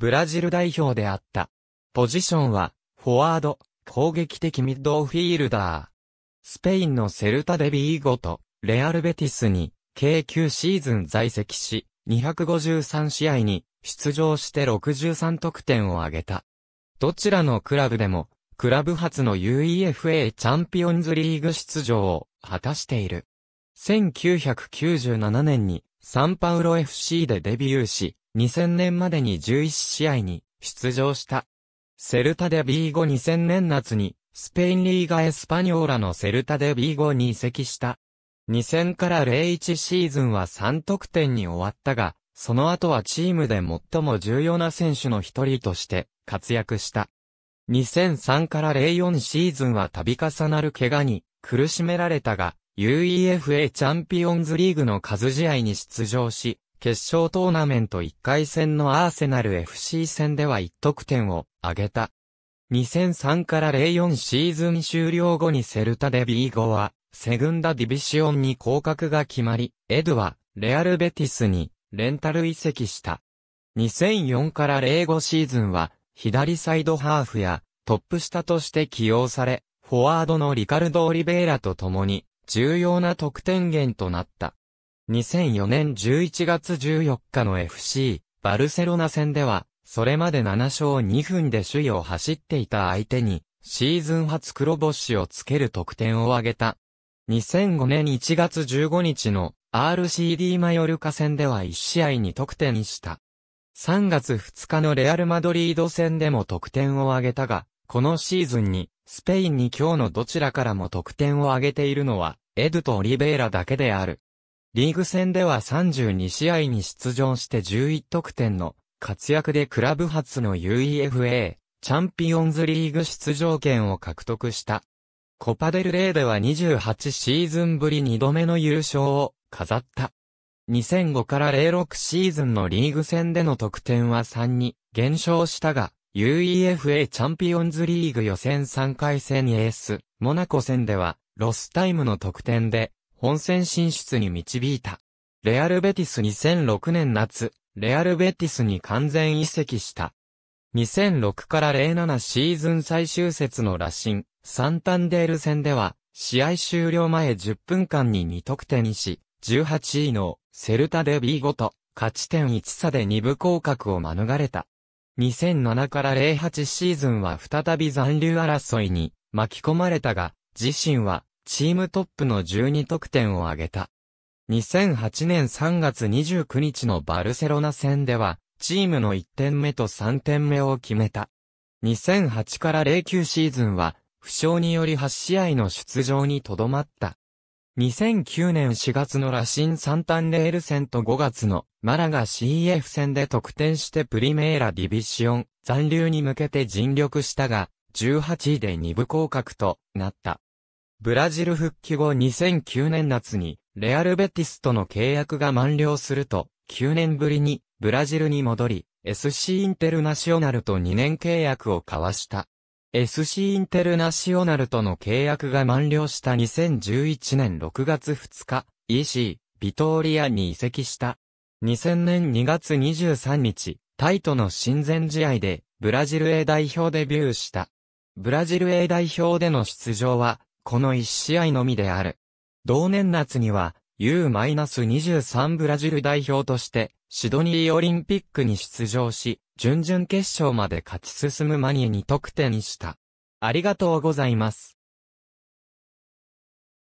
ブラジル代表であった。ポジションは、フォワード、攻撃的ミッドフィールダー。スペインのセルタデビーゴと、レアルベティスに、計9シーズン在籍し、253試合に出場して63得点を挙げた。どちらのクラブでも、クラブ初の UEFA チャンピオンズリーグ出場を果たしている。1997年にサンパウロ FC でデビューし、2000年までに11試合に出場した。セルタで B5 2000年夏に、スペインリーガエスパニョーラのセルタで B5 に移籍した。2000から01シーズンは3得点に終わったが、その後はチームで最も重要な選手の一人として活躍した。2003から04シーズンは度重なる怪我に苦しめられたが、UEFA チャンピオンズリーグの数試合に出場し、決勝トーナメント1回戦のアーセナル FC 戦では1得点を挙げた。2003から04シーズン終了後にセルタで B5 は、セグンダディビシオンに降格が決まり、エドは、レアルベティスに、レンタル移籍した。2004から05シーズンは、左サイドハーフや、トップ下として起用され、フォワードのリカルド・オリベイラと共に、重要な得点源となった。2004年11月14日の FC、バルセロナ戦では、それまで7勝2分で首位を走っていた相手に、シーズン初黒星をつける得点を挙げた。2005年1月15日の RCD マヨルカ戦では1試合に得点した。3月2日のレアルマドリード戦でも得点を挙げたが、このシーズンにスペインに今日のどちらからも得点を挙げているのはエドとオリベイラだけである。リーグ戦では32試合に出場して11得点の活躍でクラブ初の UEFA チャンピオンズリーグ出場権を獲得した。コパデルレーでは28シーズンぶり2度目の優勝を飾った。2005から06シーズンのリーグ戦での得点は3に減少したが、UEFA チャンピオンズリーグ予選3回戦エース、モナコ戦ではロスタイムの得点で、本戦進出に導いた。レアルベティス2006年夏、レアルベティスに完全移籍した。2006から07シーズン最終節の羅針、サンタンデール戦では、試合終了前10分間に2得点し、18位のセルタデビーごと、勝ち点1差で2部降格を免れた。2007から08シーズンは再び残留争いに巻き込まれたが、自身はチームトップの12得点を挙げた。2008年3月29日のバルセロナ戦では、チームの1点目と3点目を決めた。2008から09シーズンは、負傷により8試合の出場にとどまった。2009年4月のラシン・サンタンレール戦と5月のマラガ c f 戦で得点してプリメーラディビシオン残留に向けて尽力したが、18位で2部降格となった。ブラジル復帰後2009年夏に、レアルベティスとの契約が満了すると、9年ぶりに、ブラジルに戻り、SC インテルナショナルと2年契約を交わした。SC インテルナショナルとの契約が満了した2011年6月2日、EC、ビトーリアに移籍した。2000年2月23日、タイとの親善試合で、ブラジル A 代表デビューした。ブラジル A 代表での出場は、この1試合のみである。同年夏には、U-23 ブラジル代表として、シドニーオリンピックに出場し、準々決勝まで勝ち進むマニに得点した。ありがとうございます。